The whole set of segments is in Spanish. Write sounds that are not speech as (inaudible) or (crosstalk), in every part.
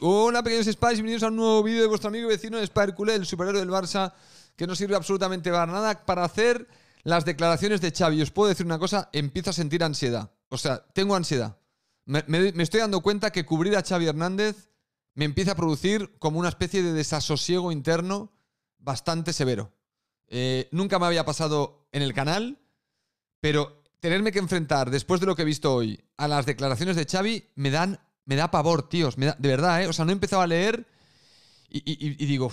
Hola pequeños Spice, bienvenidos a un nuevo vídeo de vuestro amigo y vecino Culé, el superhéroe del Barça, que no sirve absolutamente para nada para hacer las declaraciones de Xavi. Os puedo decir una cosa, empiezo a sentir ansiedad. O sea, tengo ansiedad. Me, estoy dando cuenta que cubrir a Xavi Hernández me empieza a producir como una especie de desasosiego interno bastante severo. Eh, nunca me había pasado en el canal, pero tenerme que enfrentar después de lo que he visto hoy a las declaraciones de Xavi me dan me da pavor, tíos. Me da, de verdad, ¿eh? O sea, no he empezado a leer y, digo,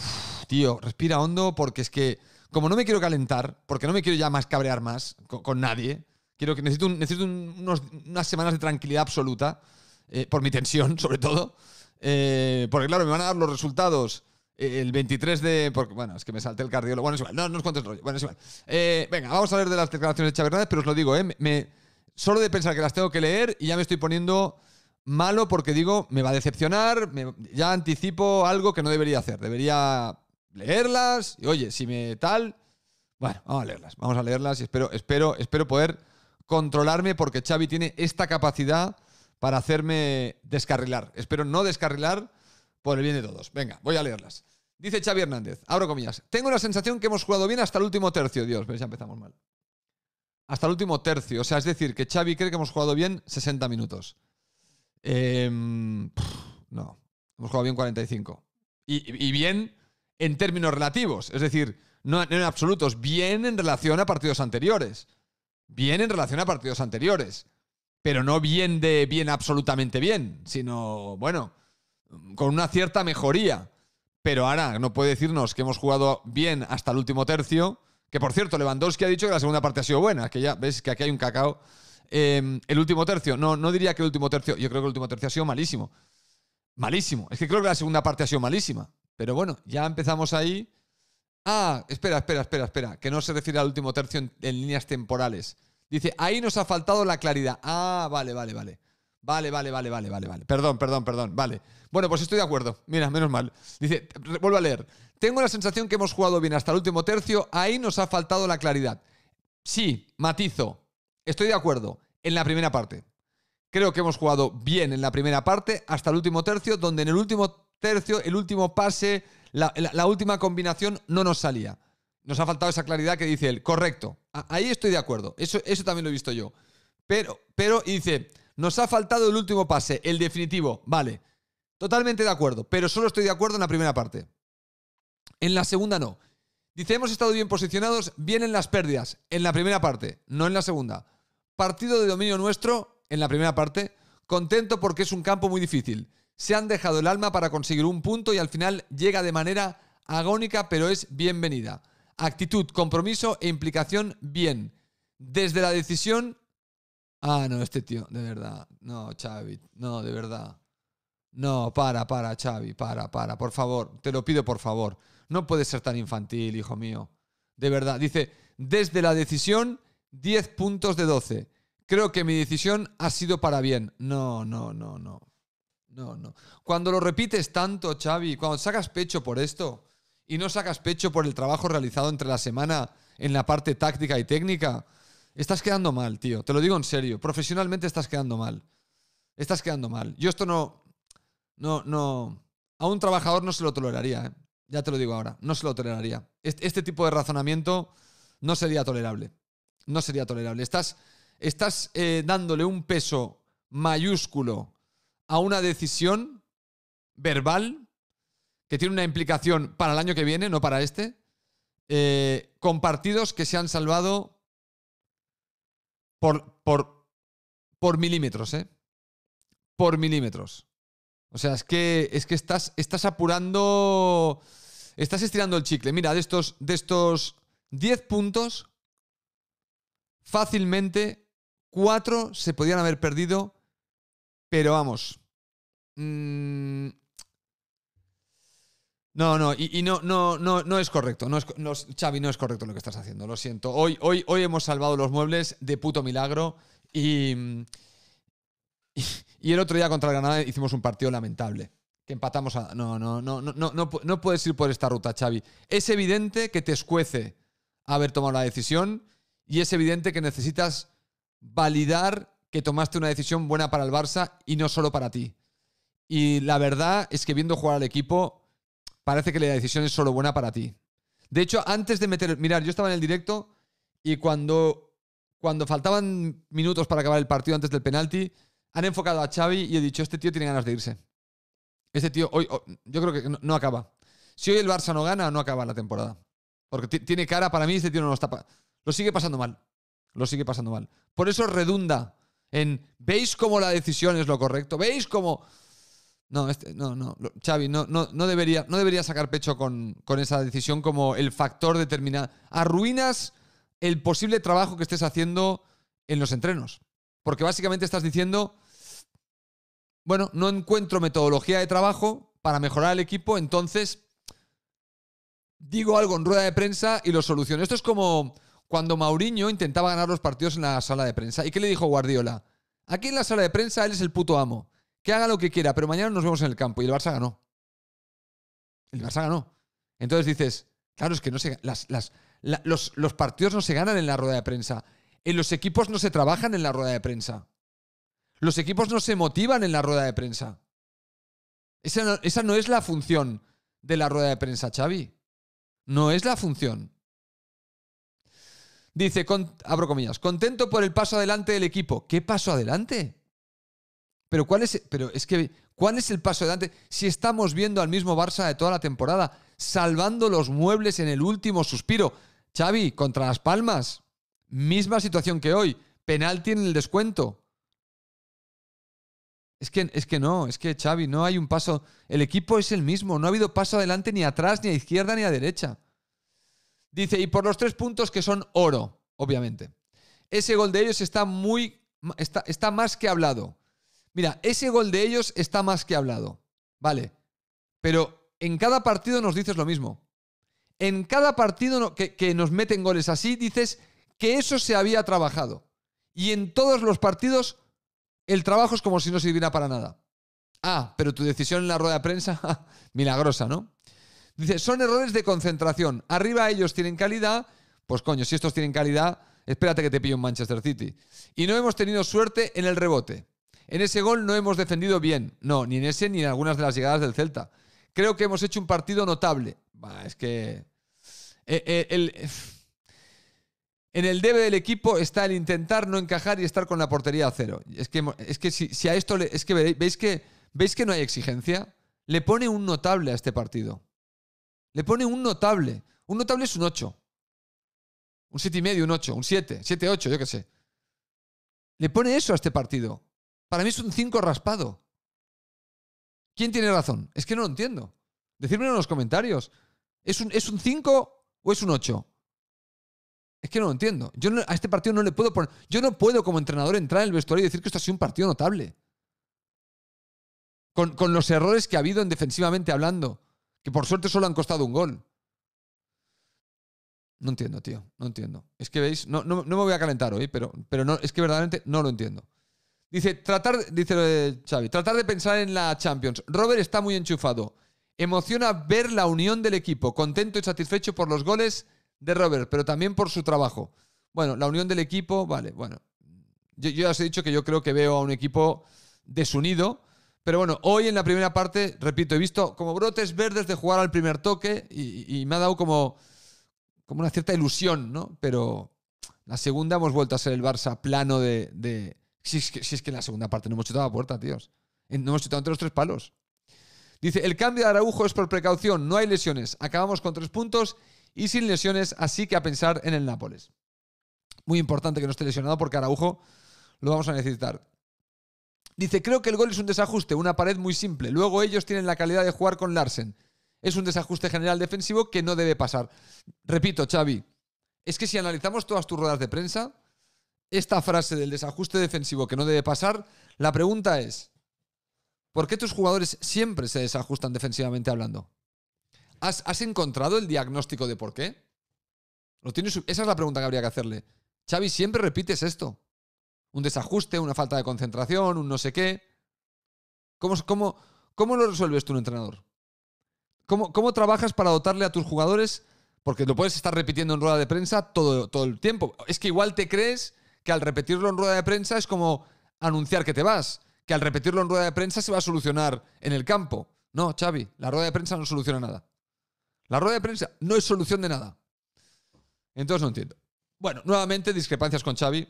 tío, respira hondo porque es que, como no me quiero calentar, porque no me quiero ya más cabrear más con, nadie, quiero que necesito, necesito unas semanas de tranquilidad absoluta, eh, por mi tensión, (laughs) sobre todo. Eh, porque, claro, me van a dar los resultados eh, el 23 de. Porque, bueno, es que me salté el cardiólogo. Bueno, es igual. No, no cuento rollo. Bueno, es igual. venga, vamos a ver de las declaraciones de Chávez pero os lo digo, ¿eh? solo de pensar que las tengo que leer y ya me estoy poniendo Malo porque digo, me va a decepcionar, ya anticipo algo que no debería hacer. Debería leerlas y, oye, si me tal... Bueno, vamos a leerlas, vamos a leerlas y espero, espero, espero poder controlarme porque Xavi tiene esta capacidad para hacerme descarrilar. Espero no descarrilar por el bien de todos. Venga, voy a leerlas. Dice Xavi Hernández, abro comillas, tengo la sensación que hemos jugado bien hasta el último tercio. Dios, ya empezamos mal. Hasta el último tercio, o sea, es decir, que Xavi cree que hemos jugado bien 60 minutos. Em, no, hemos jugado bien 45. Y, y, bien en términos relativos, es decir, no en absolutos, bien en relación a partidos anteriores. Bien en relación a partidos anteriores. Pero no bien de bien absolutamente bien, sino, bueno, con una cierta mejoría. Pero ahora no puede decirnos que hemos jugado bien hasta el último tercio. Que por cierto, Lewandowski ha dicho que la segunda parte ha sido buena, que ya ves que aquí hay un cacao Em, el último tercio, no, no diría que el último tercio, yo creo que el último tercio ha sido malísimo. Malísimo. Es que creo que la segunda parte ha sido malísima. Pero bueno, ya empezamos ahí. Ah, espera, espera, espera, espera, que no se refiere al último tercio en, líneas temporales. Dice, ahí nos ha faltado la claridad. Ah, vale, vale, vale. Vale, vale, vale, vale, vale, vale. Perdón, perdón, perdón. Vale. Bueno, pues estoy de acuerdo. Mira, menos mal. Dice, vuelvo a leer. Tengo la sensación que hemos jugado bien hasta el último tercio. Ahí nos ha faltado la claridad. Sí, matizo. Estoy de acuerdo en la primera parte. Creo que hemos jugado bien en la primera parte hasta el último tercio, donde en el último tercio, el último pase, la, última combinación no nos salía. Nos ha faltado esa claridad que dice él. Correcto. ahí estoy de acuerdo. Eso, eso también lo he visto yo. Pero, pero, y dice, nos ha faltado el último pase, el definitivo. Vale. Totalmente de acuerdo, pero solo estoy de acuerdo en la primera parte. En la segunda no. Dice, hemos estado bien posicionados, bien en las pérdidas, en la primera parte, no en la segunda. Partido de dominio nuestro en la primera parte. Contento porque es un campo muy difícil. Se han dejado el alma para conseguir un punto y al final llega de manera agónica, pero es bienvenida. Actitud, compromiso e implicación, bien. Desde la decisión. Ah, no, este tío, de verdad. No, Xavi, no, de verdad. No, para, para, Xavi, para, para, por favor. Te lo pido, por favor. No puedes ser tan infantil, hijo mío. De verdad. Dice, desde la decisión 10 puntos de 12. Creo que mi decisión ha sido para bien. No, no, no, no. No, no. Cuando lo repites tanto, Xavi, cuando sacas pecho por esto y no sacas pecho por el trabajo realizado entre la semana en la parte táctica y técnica, estás quedando mal, tío. Te lo digo en serio. Profesionalmente estás quedando mal. Estás quedando mal. Yo esto no. No, no. A un trabajador no se lo toleraría, ¿eh? Ya te lo digo ahora. No se lo toleraría. este, este tipo de razonamiento no sería tolerable no sería tolerable. Estás, estás eh, dándole un peso mayúsculo a una decisión verbal que tiene una implicación para el año que viene, no para este, eh, con partidos que se han salvado por, por, por milímetros, ¿eh? Por milímetros. O sea, es que, es que estás, estás apurando, estás estirando el chicle. Mira, de estos, de estos 10 puntos, fácilmente cuatro se podían haber perdido, pero vamos. Mm, no, no, y, no, no, no, no es correcto. No es, no, Xavi, no es correcto lo que estás haciendo, lo siento. Hoy, hoy, hoy hemos salvado los muebles de puto milagro y, y, el otro día contra el Granada hicimos un partido lamentable. Que empatamos a... No, no, no, no, no, no, no puedes ir por esta ruta, Xavi. Es evidente que te escuece haber tomado la decisión y es evidente que necesitas validar que tomaste una decisión buena para el Barça y no solo para ti. Y la verdad es que viendo jugar al equipo, parece que la decisión es solo buena para ti. De hecho, antes de meter. Mirar, yo estaba en el directo y cuando, cuando faltaban minutos para acabar el partido antes del penalti, han enfocado a Xavi y he dicho: Este tío tiene ganas de irse. Este tío, hoy, oh, yo creo que no, acaba. Si hoy el Barça no gana, no acaba la temporada. Porque tiene cara, para mí, este tío no lo está. Lo sigue pasando mal. Lo sigue pasando mal. Por eso redunda en, ¿veis cómo la decisión es lo correcto? ¿Veis cómo... No, este, no, no, Xavi, no, no, no, debería, no debería sacar pecho con, esa decisión como el factor determinado. Arruinas el posible trabajo que estés haciendo en los entrenos. Porque básicamente estás diciendo, bueno, no encuentro metodología de trabajo para mejorar el equipo, entonces digo algo en rueda de prensa y lo soluciono. Esto es como cuando Mauriño intentaba ganar los partidos en la sala de prensa. ¿Y qué le dijo Guardiola? Aquí en la sala de prensa él es el puto amo. Que haga lo que quiera, pero mañana nos vemos en el campo. Y el Barça ganó. El Barça ganó. Entonces dices, claro, es que no se, los, partidos no se ganan en la rueda de prensa. En eh, los equipos no se trabajan en la rueda de prensa. Los equipos no se motivan en la rueda de prensa. Esa no, esa no es la función de la rueda de prensa, Xavi. No es la función. Dice, abro comillas, contento por el paso adelante del equipo. ¿Qué paso adelante? Pero cuál es, pero es que, ¿cuál es el paso adelante? Si estamos viendo al mismo Barça de toda la temporada, salvando los muebles en el último suspiro. Xavi, contra las palmas. Misma situación que hoy. Penalti en el descuento. Es que, es que no, es que Xavi, no hay un paso. El equipo es el mismo, no ha habido paso adelante ni atrás, ni a izquierda, ni a derecha. Dice, y por los tres puntos que son oro, obviamente. Ese gol de ellos está muy. Está, más que hablado. Mira, ese gol de ellos está más que hablado. Vale. Pero en cada partido nos dices lo mismo. En cada partido que, que nos meten goles así, dices que eso se había trabajado. Y en todos los partidos, el trabajo es como si no sirviera para nada. Ah, pero tu decisión en la rueda de prensa, (laughs) milagrosa, ¿no? Dice, son errores de concentración. Arriba ellos tienen calidad, pues coño, si estos tienen calidad, espérate que te pillo un Manchester City. Y no hemos tenido suerte en el rebote. En ese gol no hemos defendido bien. No, ni en ese ni en algunas de las llegadas del Celta. Creo que hemos hecho un partido notable. es que... Eh, eh, en el debe del equipo está el intentar no encajar y estar con la portería a cero. Es que, es que si, a esto le, es que veis que veis que no hay exigencia, le pone un notable a este partido. Le pone un notable. Un notable es un 8. Un y medio, un 8, un 7, 7, 8, yo qué sé. Le pone eso a este partido. Para mí es un 5 raspado. ¿Quién tiene razón? Es que no lo entiendo. Decídmelo en los comentarios. ¿Es un, ¿Es un 5 o es un 8? Es que no lo entiendo. Yo a este partido no le puedo poner. Yo no puedo, como entrenador, entrar en el vestuario y decir que esto ha sido un partido notable. Con, con los errores que ha habido en defensivamente hablando. Que por suerte solo han costado un gol. No entiendo, tío. No entiendo. Es que veis, no, no, me voy a calentar hoy, pero, pero no, es que verdaderamente no lo entiendo. Dice, tratar, dice Xavi, tratar de pensar en la Champions. Robert está muy enchufado. Emociona ver la unión del equipo, contento y satisfecho por los goles de Robert, pero también por su trabajo. Bueno, la unión del equipo, vale, bueno. yo ya os he dicho que yo creo que veo a un equipo desunido, pero bueno, hoy en la primera parte, repito, he visto como brotes verdes de jugar al primer toque y, me ha dado como, como una cierta ilusión, ¿no? Pero la segunda hemos vuelto a ser el Barça plano de... si, es que, en la segunda parte no hemos chutado a puerta, tíos. No hemos chutado entre los tres palos. Dice, el cambio de Araujo es por precaución, no hay lesiones. Acabamos con tres puntos y sin lesiones, así que a pensar en el Nápoles. Muy importante que no esté lesionado porque Araujo lo vamos a necesitar. Dice, creo que el gol es un desajuste, una pared muy simple. Luego ellos tienen la calidad de jugar con Larsen. Es un desajuste general defensivo que no debe pasar. Repito, Xavi, es que si analizamos todas tus ruedas de prensa, esta frase del desajuste defensivo que no debe pasar, la pregunta es, ¿por qué tus jugadores siempre se desajustan defensivamente hablando? ¿Has, encontrado el diagnóstico de por qué? ¿Lo tienes? Esa es la pregunta que habría que hacerle. Xavi, siempre repites esto un desajuste, una falta de concentración, un no sé qué. ¿Cómo, cómo, lo resuelves tú, un entrenador? ¿Cómo, ¿Cómo, trabajas para dotarle a tus jugadores? Porque lo puedes estar repitiendo en rueda de prensa todo, todo el tiempo. Es que igual te crees que al repetirlo en rueda de prensa es como anunciar que te vas, que al repetirlo en rueda de prensa se va a solucionar en el campo. No, Xavi, la rueda de prensa no soluciona nada. La rueda de prensa no es solución de nada. Entonces no entiendo. Bueno, nuevamente discrepancias con Xavi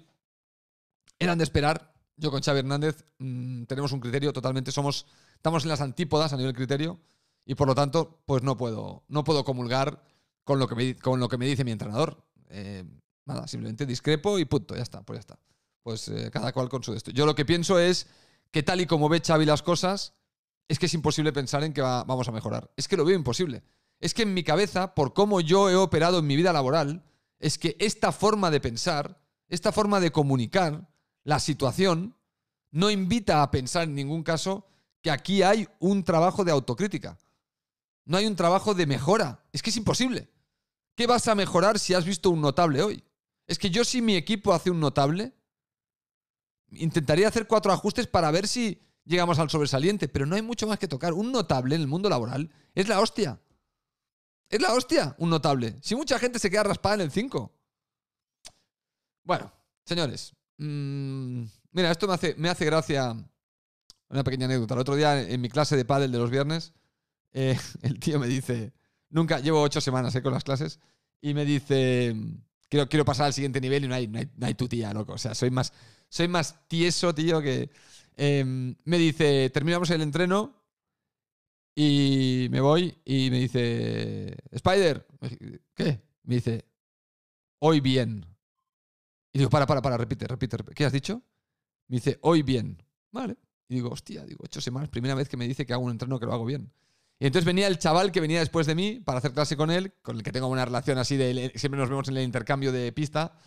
eran de esperar. Yo con Xavi Hernández mm, tenemos un criterio totalmente, somos, estamos en las antípodas a nivel criterio y por lo tanto, pues no puedo, no puedo comulgar con lo que me, con lo que me dice mi entrenador. Eh, nada, simplemente discrepo y punto, ya está, pues ya está. Pues eh, cada cual con su destino. Yo lo que pienso es que tal y como ve Xavi las cosas, es que es imposible pensar en que vamos a mejorar. Es que lo veo imposible. Es que en mi cabeza, por cómo yo he operado en mi vida laboral, es que esta forma de pensar, esta forma de comunicar, la situación no invita a pensar en ningún caso que aquí hay un trabajo de autocrítica. No hay un trabajo de mejora. Es que es imposible. ¿Qué vas a mejorar si has visto un notable hoy? Es que yo si mi equipo hace un notable, intentaría hacer cuatro ajustes para ver si llegamos al sobresaliente, pero no hay mucho más que tocar. Un notable en el mundo laboral es la hostia. Es la hostia, un notable. Si mucha gente se queda raspada en el 5. Bueno, señores, Mm, mira, esto me hace, me hace gracia una pequeña anécdota. El otro día en mi clase de pádel de los viernes, eh, (laughs) el tío me dice, nunca, llevo ocho semanas eh, con las clases, y me dice, quiero, quiero pasar al siguiente nivel y no hay, tu tía, loco. O sea, soy más, soy más tieso, tío, que... Em, me dice, terminamos el entreno y me voy y me dice, Spider, ¿qué? Me dice, hoy bien. Y digo, para, para, para, repite, repite, repite. ¿Qué has dicho? Me dice, hoy bien. Vale. Y digo, hostia, digo, ocho semanas, primera vez que me dice que hago un entreno que lo hago bien. Y entonces venía el chaval que venía después de mí para hacer clase con él, con el que tengo una relación así de siempre nos vemos en el intercambio de pista,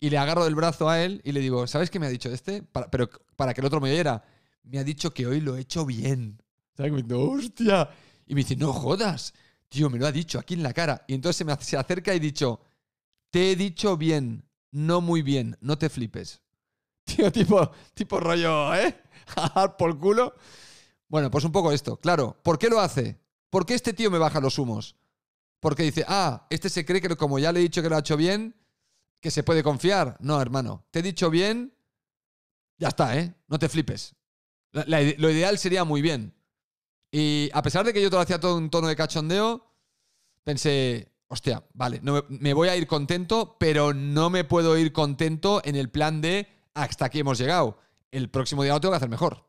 y le agarro del brazo a él y le digo, ¿sabes qué me ha dicho este? pero para que el otro me oyera, me ha dicho que hoy lo he hecho bien. ¿Sabes? Me hostia. Y me dice, no jodas, tío, me lo ha dicho aquí en la cara. Y entonces se me se acerca y dicho, te he dicho bien, no muy bien, no te flipes. (laughs) Tío, tipo, tipo rollo, ¿eh? (laughs) por culo. Bueno, pues un poco esto, claro. ¿Por qué lo hace? ¿Por qué este tío me baja los humos? Porque dice, ah, este se cree que como ya le he dicho que lo ha hecho bien, que se puede confiar. No, hermano, te he dicho bien, ya está, ¿eh? No te flipes. lo ideal sería muy bien. Y a pesar de que yo te lo hacía todo en tono de cachondeo, pensé, hostia, vale, me voy a ir contento, pero no me puedo ir contento en el plan de hasta aquí hemos llegado. El próximo día lo tengo que hacer mejor.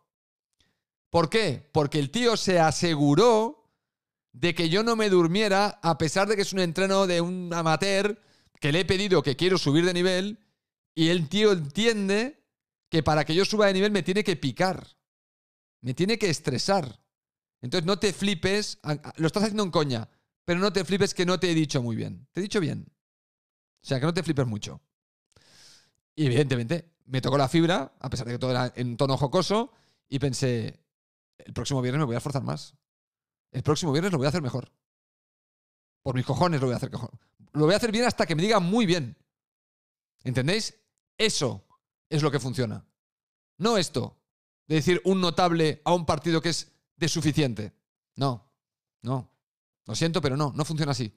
¿Por qué? Porque el tío se aseguró de que yo no me durmiera, a pesar de que es un entreno de un amateur que le he pedido que quiero subir de nivel, y el tío entiende que para que yo suba de nivel me tiene que picar, me tiene que estresar. Entonces no te flipes, lo estás haciendo en coña. Pero no te flipes que no te he dicho muy bien. Te he dicho bien. O sea, que no te flipes mucho. Y evidentemente me tocó la fibra, a pesar de que todo era en tono jocoso, y pensé, el próximo viernes me voy a esforzar más. El próximo viernes lo voy a hacer mejor. Por mis cojones lo voy a hacer mejor. Lo voy a hacer bien hasta que me digan muy bien. ¿Entendéis? Eso es lo que funciona. No esto, de decir un notable a un partido que es de suficiente. No, no. Lo siento, pero no, no funciona así.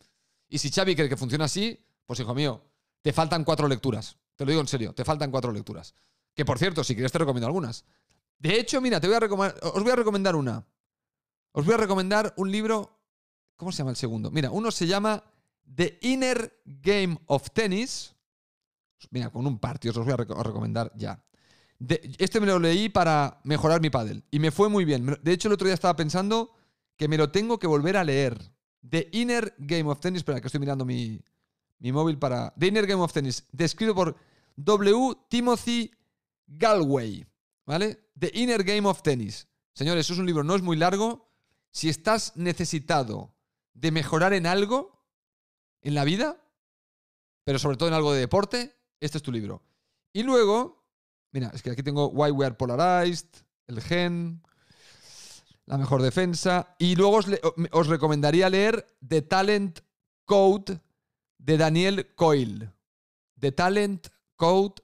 Y si Xavi cree que funciona así, pues hijo mío, te faltan cuatro lecturas. Te lo digo en serio, te faltan cuatro lecturas. Que por cierto, si quieres te recomiendo algunas. De hecho, mira, te voy a recomendar, os voy a recomendar una. Os voy a recomendar un libro. ¿Cómo se llama el segundo? Mira, uno se llama The Inner Game of Tennis. Mira, con un partido os lo voy a recomendar ya. este me lo leí para mejorar mi pádel y me fue muy bien. De hecho, el otro día estaba pensando que me lo tengo que volver a leer. The Inner Game of Tennis. Espera, que estoy mirando mi, mi móvil para. The Inner Game of Tennis. Descrito por W. Timothy Galway. ¿Vale? The Inner Game of Tennis. Señores, es un libro, no es muy largo. Si estás necesitado de mejorar en algo, en la vida, pero sobre todo en algo de deporte, este es tu libro. Y luego, mira, es que aquí tengo Why We Are Polarized, El Gen, la mejor defensa. Y luego os, recomendaría leer The Talent Code de Daniel Coyle. The Talent Code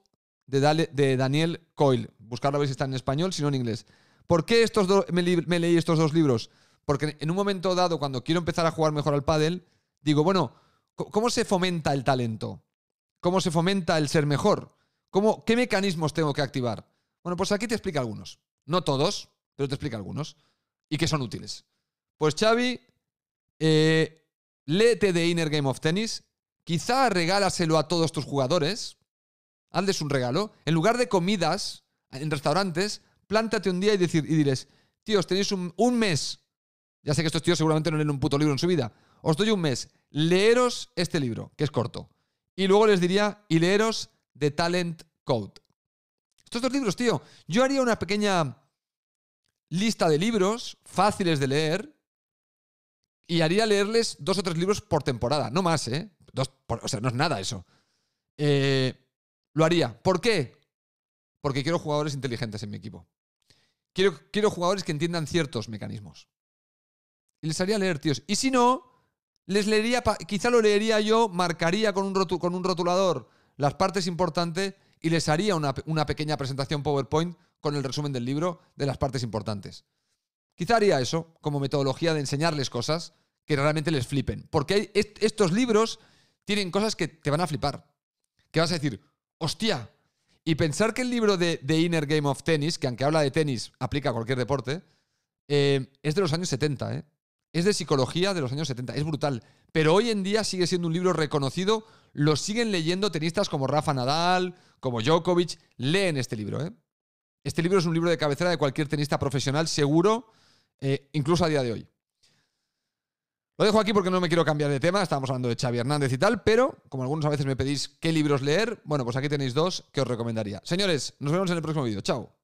de, Daniel Coyle. Buscarlo a ver si está en español, si no en inglés. ¿Por qué estos me, leí estos dos libros? Porque en un momento dado, cuando quiero empezar a jugar mejor al pádel, digo, bueno, ¿cómo se fomenta el talento? ¿Cómo se fomenta el ser mejor? ¿Cómo, ¿Qué mecanismos tengo que activar? Bueno, pues aquí te explica algunos. No todos, pero te explica algunos y que son útiles. Pues Xavi, eh, léete de Inner Game of Tennis, quizá regálaselo a todos tus jugadores, hazles un regalo, en lugar de comidas en restaurantes, plántate un día y, decir, y diles, tíos, tenéis un, un mes, ya sé que estos tíos seguramente no leen un puto libro en su vida, os doy un mes, leeros este libro, que es corto, y luego les diría, y leeros The Talent Code. Estos dos libros, tío, yo haría una pequeña lista de libros fáciles de leer y haría leerles dos o tres libros por temporada, no más, ¿eh? Dos o sea, no es nada eso. Eh, lo haría. ¿Por qué? Porque quiero jugadores inteligentes en mi equipo. Quiero, quiero jugadores que entiendan ciertos mecanismos. Y les haría leer, tíos. Y si no, les leería, quizá lo leería yo, marcaría con un, con un rotulador las partes importantes y les haría una pequeña presentación PowerPoint con el resumen del libro de las partes importantes. Quizá haría eso como metodología de enseñarles cosas que realmente les flipen. Porque estos libros tienen cosas que te van a flipar. Que vas a decir, hostia. Y pensar que el libro de The Inner Game of Tennis, que aunque habla de tenis, aplica a cualquier deporte, eh, es de los años 70, ¿eh? Es de psicología de los años 70, es brutal. Pero hoy en día sigue siendo un libro reconocido, lo siguen leyendo tenistas como Rafa Nadal, como Djokovic, leen este libro, ¿eh? Este libro es un libro de cabecera de cualquier tenista profesional, seguro, eh, incluso a día de hoy. Lo dejo aquí porque no me quiero cambiar de tema, estábamos hablando de Xavi Hernández y tal, pero como algunos a veces me pedís qué libros leer, bueno, pues aquí tenéis dos que os recomendaría. Señores, nos vemos en el próximo vídeo. Chao.